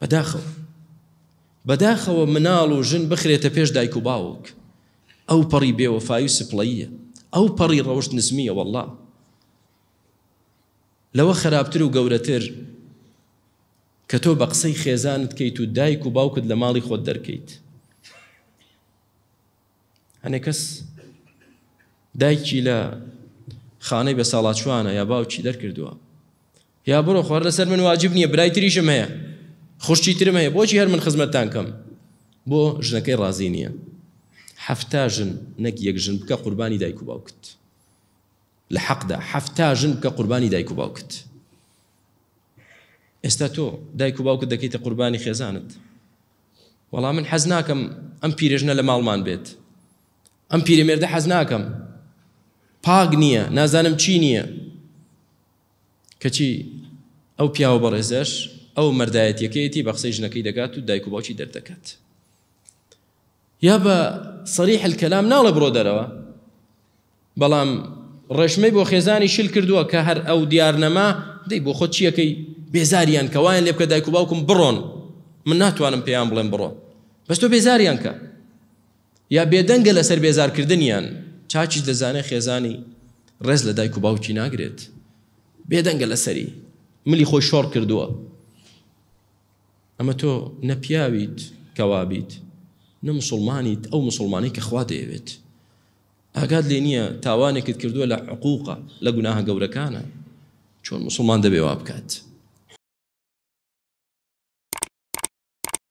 بەداخەوە بەداخەوە مناڵ و ژن بخرێتە پێش دایک و باوک ئەو پەڕی بێوەفای و سپڵەیە ئەو پەڕی ڕەوشت نزمیە وەڵا لەوە خراپتر و گەورەتر کە تۆ بە قسەی خێزانت کەیت و دایک و باوکت لە ماڵی خۆت دەرکەیت هەنێ کەس دایکی لە خانەی بە ساڵات شوانە یا باوکی دەرکردووە یا بڕۆ خوارد لەسەر من واجب نییە برای تریشم هەیە خوشتی ترم هەیە بۆچی هەر من خزمەتتان کەم بۆ ژنەکەی ڕازی نییە هەفتا ژن نەک یەک ژن بکە قوربانی دایک و باوکت لە حەقدا هەفتا ژن بکە قوربانی دایک و باوکت ئێستا تۆ دایک و باوکت دەکەیتە قوربانی خێزانت وەڵام من حەز ناکەم ئەم پیرژنە لە ماڵمان بێت ئەم پیرەمێردە حەز ناکەم پاگ نییە نازانم چی نییە کەچی ئەو پیاوە بەڕێزەش ئەو مەردایەتەکەیەتی بە قسەی ژنەکەی دەکات و دایک و باوکی دەردەکات یا بە سەریح کەلام ناڵە بڕۆ دەرەوە بەڵام ڕێشمەی بۆ خێزانی شل کردووە کە هەر ئەو دیارنەما دەی بۆ خۆ چیەکەی بێزاریان کەوایان لێ بکە دایک و باوکم بڕۆن من ناتوانم پێیان بڵێم بڕۆ بەس تۆ بێزاریان کە یا بێدەنگە لەسەر بێزارکردنیان چاچی دەزانێت خێزانی ڕێز لە دایک و باوکی ناگرێت بێدەنگە لەسەری ملی خۆی شۆڕ کردووە ئەمە تۆ نەپیاویت کەوابیت نە مسلمانیت ئەو مسلمانی کە خوا دەیەوێت ئاگات لێ نییە تاوانێکت کردووە لە عقوقە لە گوناها گەورەکانە چۆن مسلمان دەبێ وا بکات